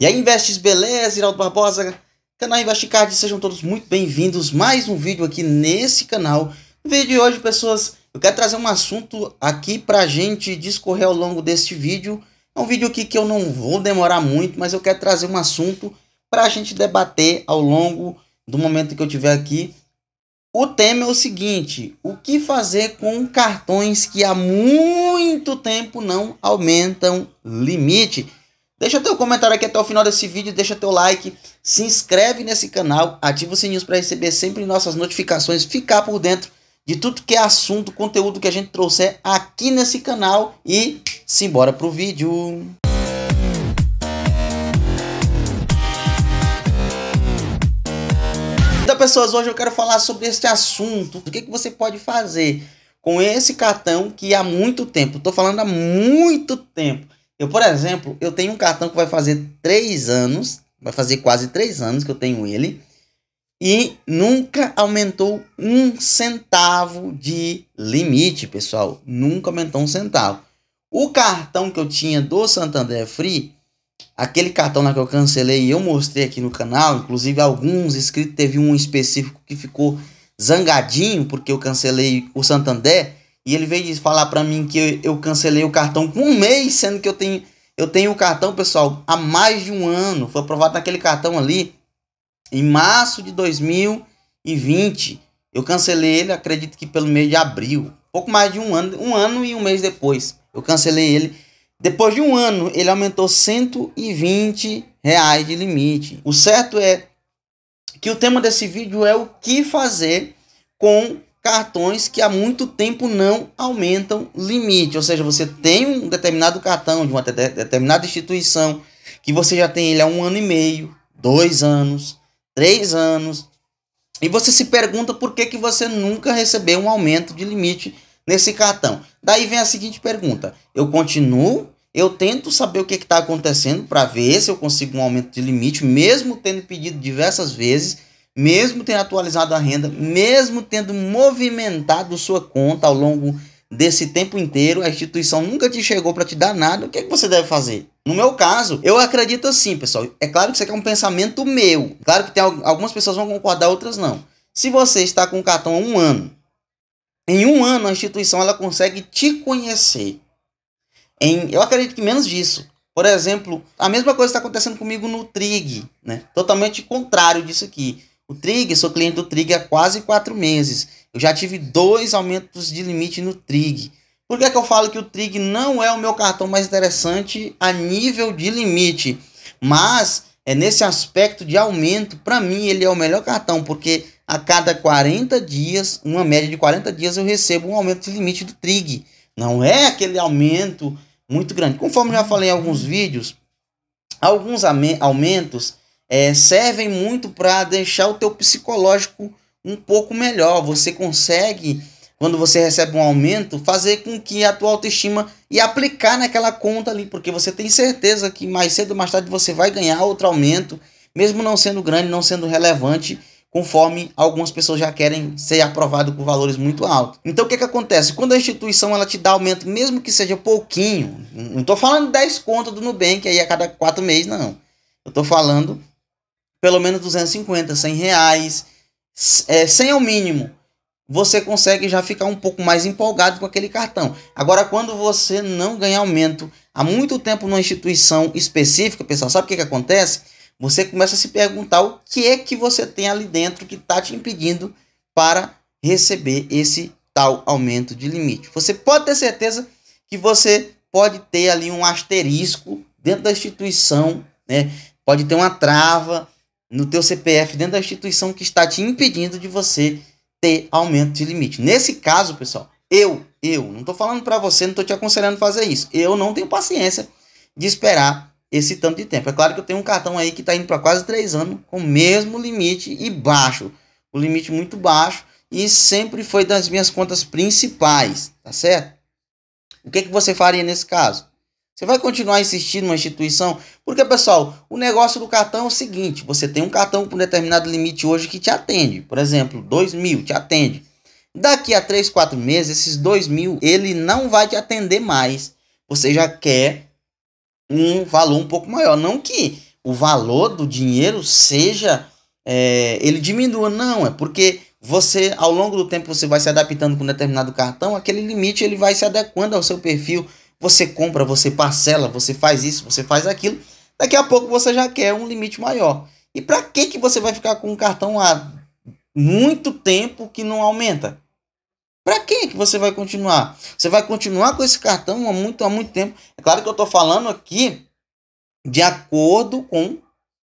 E aí, Investes Beleza, Iraldo Barbosa, canal Investicard, sejam todos muito bem-vindos. Mais um vídeo aqui nesse canal. No vídeo de hoje, pessoas, eu quero trazer um assunto aqui para a gente discorrer ao longo deste vídeo. É um vídeo aqui que eu não vou demorar muito, mas eu quero trazer um assunto para a gente debater ao longo do momento que eu tiver aqui. O tema é o seguinte: o que fazer com cartões que há muito tempo não aumentam limite? Deixa teu comentário aqui até o final desse vídeo, deixa teu like, se inscreve nesse canal, ativa o sininho para receber sempre nossas notificações, ficar por dentro de tudo que é assunto, conteúdo que a gente trouxer aqui nesse canal e simbora pro vídeo. Então pessoas, hoje eu quero falar sobre este assunto, o que, que você pode fazer com esse cartão que há muito tempo, estou falando há muito tempo, eu, por exemplo, eu tenho um cartão que vai fazer três anos, vai fazer quase três anos que eu tenho ele, e nunca aumentou um centavo de limite, pessoal. Nunca aumentou um centavo. O cartão que eu tinha do Santander Free, aquele cartão lá que eu cancelei e eu mostrei aqui no canal, inclusive alguns inscritos, teve um específico que ficou zangadinho porque eu cancelei o Santander e ele veio falar para mim que eu cancelei o cartão com um mês, sendo que eu tenho eu tenho o cartão, pessoal, há mais de um ano. Foi aprovado naquele cartão ali em março de 2020. Eu cancelei ele, acredito que pelo mês de abril. Pouco mais de um ano, um ano e um mês depois. Eu cancelei ele. Depois de um ano, ele aumentou 120 reais de limite. O certo é que o tema desse vídeo é o que fazer com cartões que há muito tempo não aumentam limite. Ou seja, você tem um determinado cartão de uma de determinada instituição que você já tem ele há um ano e meio, dois anos, três anos, e você se pergunta por que, que você nunca recebeu um aumento de limite nesse cartão. Daí vem a seguinte pergunta: eu continuo? Eu tento saber o que está acontecendo para ver se eu consigo um aumento de limite, mesmo tendo pedido diversas vezes mesmo tendo atualizado a renda, mesmo tendo movimentado sua conta ao longo desse tempo inteiro, a instituição nunca te chegou para te dar nada, o que, é que você deve fazer? No meu caso, eu acredito assim, pessoal. É claro que isso aqui é um pensamento meu. Claro que tem algumas pessoas vão concordar, outras não. Se você está com o cartão há um ano, em um ano a instituição ela consegue te conhecer. Em, eu acredito que menos disso. Por exemplo, a mesma coisa está acontecendo comigo no Trig, né? Totalmente contrário disso aqui. O Trig, sou cliente do Trig há quase quatro meses. Eu já tive dois aumentos de limite no Trig. Por que, é que eu falo que o Trig não é o meu cartão mais interessante a nível de limite? Mas é nesse aspecto de aumento, para mim, ele é o melhor cartão, porque a cada 40 dias, uma média de 40 dias, eu recebo um aumento de limite do Trig. Não é aquele aumento muito grande. Conforme já falei em alguns vídeos, alguns aumentos é, servem muito para deixar o teu psicológico um pouco melhor. Você consegue, quando você recebe um aumento, fazer com que a tua autoestima e aplicar naquela conta ali, porque você tem certeza que mais cedo ou mais tarde você vai ganhar outro aumento, mesmo não sendo grande, não sendo relevante, conforme algumas pessoas já querem ser aprovado com valores muito altos. Então o que, que acontece? Quando a instituição ela te dá aumento, mesmo que seja pouquinho, não estou falando 10 contas do Nubank aí a cada 4 meses, não. Eu estou falando pelo menos 250, 100 reais, é, 100 é o mínimo. Você consegue já ficar um pouco mais empolgado com aquele cartão. Agora, quando você não ganha aumento há muito tempo numa instituição específica, pessoal, sabe o que, que acontece? Você começa a se perguntar o que é que você tem ali dentro que está te impedindo para receber esse tal aumento de limite. Você pode ter certeza que você pode ter ali um asterisco dentro da instituição, né? Pode ter uma trava, no teu CPF dentro da instituição que está te impedindo de você ter aumento de limite. Nesse caso, pessoal, eu, eu, não estou falando para você, não estou te aconselhando a fazer isso. Eu não tenho paciência de esperar esse tanto de tempo. É claro que eu tenho um cartão aí que está indo para quase três anos com o mesmo limite e baixo. O limite muito baixo e sempre foi das minhas contas principais, tá certo? O que, que você faria nesse caso? Você vai continuar insistindo numa instituição? Porque, pessoal, o negócio do cartão é o seguinte: você tem um cartão com um determinado limite hoje que te atende. Por exemplo, 2 mil te atende. Daqui a 3, 4 meses, esses 2 mil ele não vai te atender mais. Você já quer um valor um pouco maior. Não que o valor do dinheiro seja. É, ele diminua, não. É porque você, ao longo do tempo, você vai se adaptando com determinado cartão, aquele limite ele vai se adequando ao seu perfil você compra, você parcela, você faz isso, você faz aquilo. Daqui a pouco você já quer um limite maior. E para que, que você vai ficar com um cartão há muito tempo que não aumenta? Para que que você vai continuar? Você vai continuar com esse cartão há muito, há muito tempo. É claro que eu estou falando aqui de acordo com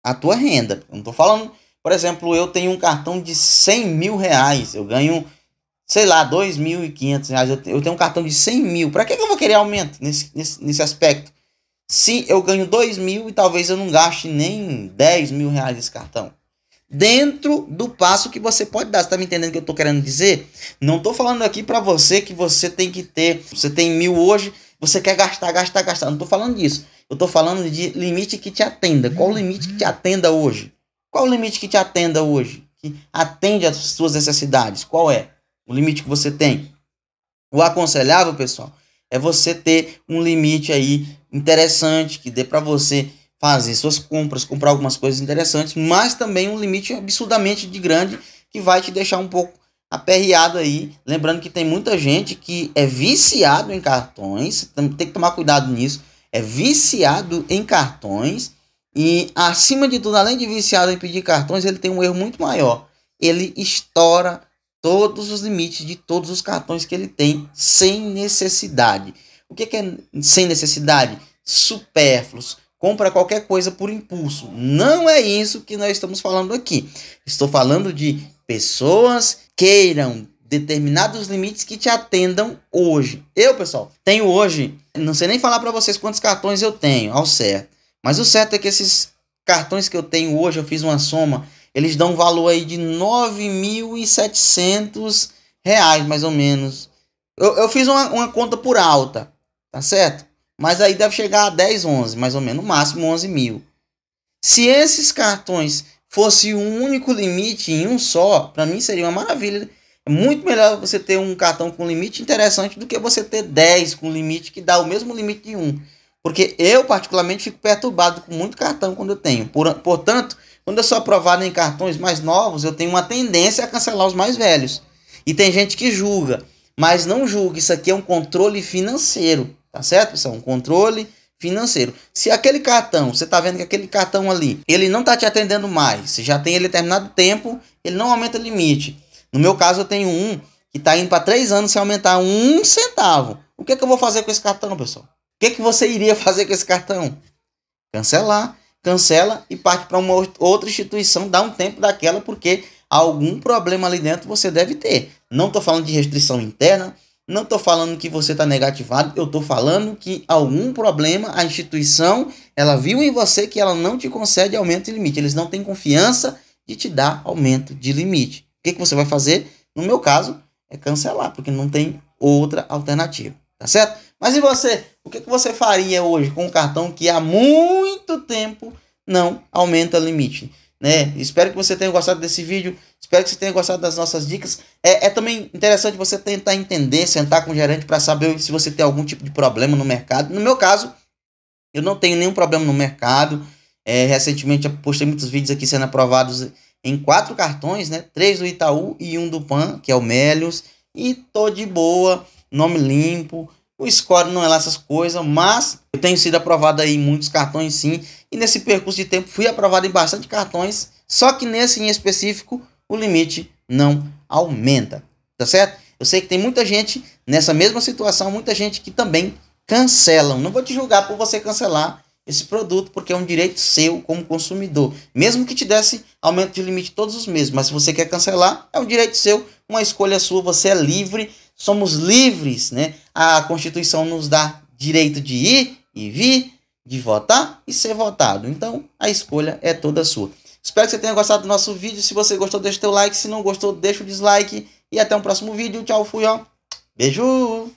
a tua renda. Eu não estou falando, por exemplo, eu tenho um cartão de 100 mil reais. Eu ganho sei lá, dois mil e quinhentos reais, eu tenho um cartão de 100 mil, para que, que eu vou querer aumento nesse, nesse, nesse aspecto? Se eu ganho dois mil e talvez eu não gaste nem 10 mil reais nesse cartão. Dentro do passo que você pode dar, você está me entendendo o que eu estou querendo dizer? Não estou falando aqui para você que você tem que ter, você tem mil hoje, você quer gastar, gastar, gastar. Não estou falando disso. Eu estou falando de limite que te atenda. Qual o limite que te atenda hoje? Qual o limite que te atenda hoje? Que atende às suas necessidades? Qual é? o limite que você tem. O aconselhável, pessoal, é você ter um limite aí interessante que dê para você fazer suas compras, comprar algumas coisas interessantes, mas também um limite absurdamente de grande que vai te deixar um pouco aperreado aí. Lembrando que tem muita gente que é viciado em cartões, tem que tomar cuidado nisso. É viciado em cartões e, acima de tudo, além de viciado em pedir cartões, ele tem um erro muito maior. Ele estoura todos os limites de todos os cartões que ele tem sem necessidade. O que, que é sem necessidade? Supérfluos. Compra qualquer coisa por impulso. Não é isso que nós estamos falando aqui. Estou falando de pessoas queiram determinados limites que te atendam hoje. Eu, pessoal, tenho hoje, não sei nem falar para vocês quantos cartões eu tenho, ao certo. Mas o certo é que esses cartões que eu tenho hoje, eu fiz uma soma eles dão um valor aí de 9.700 reais, mais ou menos. Eu, eu fiz uma, uma, conta por alta, tá certo? Mas aí deve chegar a 10, 11, mais ou menos, no máximo 11 mil. Se esses cartões fosse um único limite em um só, para mim seria uma maravilha. É muito melhor você ter um cartão com limite interessante do que você ter 10 com limite que dá o mesmo limite de um. Porque eu, particularmente, fico perturbado com muito cartão quando eu tenho. Por, portanto, quando eu sou aprovado em cartões mais novos, eu tenho uma tendência a cancelar os mais velhos. E tem gente que julga, mas não julga. Isso aqui é um controle financeiro, tá certo, pessoal? Um controle financeiro. Se aquele cartão, você está vendo que aquele cartão ali, ele não está te atendendo mais, você já tem ele determinado tempo, ele não aumenta o limite. No meu caso, eu tenho um que está indo para três anos sem aumentar um centavo. O que, é que eu vou fazer com esse cartão, pessoal? O que, é que você iria fazer com esse cartão? Cancelar cancela e parte para uma outra instituição, dá um tempo daquela, porque algum problema ali dentro você deve ter. Não estou falando de restrição interna, não estou falando que você está negativado, eu estou falando que algum problema a instituição ela viu em você que ela não te concede aumento de limite. Eles não têm confiança de te dar aumento de limite. O que, que você vai fazer? No meu caso, é cancelar, porque não tem outra alternativa. Tá certo? Mas e você? O que você faria hoje com um cartão que há muito tempo não aumenta limite? Né? Espero que você tenha gostado desse vídeo. Espero que você tenha gostado das nossas dicas. É, é também interessante você tentar entender, sentar com o gerente para saber se você tem algum tipo de problema no mercado. No meu caso, eu não tenho nenhum problema no mercado. É, recentemente eu postei muitos vídeos aqui sendo aprovados em quatro cartões, né? Três do Itaú e um do Pan, que é o Melios. E tô de boa, nome limpo. O score não é lá essas coisas, mas eu tenho sido aprovado aí em muitos cartões sim. E nesse percurso de tempo fui aprovado em bastante cartões, só que nesse em específico o limite não aumenta, tá certo? Eu sei que tem muita gente nessa mesma situação, muita gente que também cancelam. Não vou te julgar por você cancelar esse produto, porque é um direito seu como consumidor. Mesmo que te desse aumento de limite todos os meses, mas se você quer cancelar, é um direito seu, uma escolha sua, você é livre somos livres, né? A Constituição nos dá direito de ir e vir, de votar e ser votado. Então, a escolha é toda sua. Espero que você tenha gostado do nosso vídeo. Se você gostou, deixa o teu like. Se não gostou, deixa o dislike. E até o um próximo vídeo. Tchau, fui, ó. Beijo!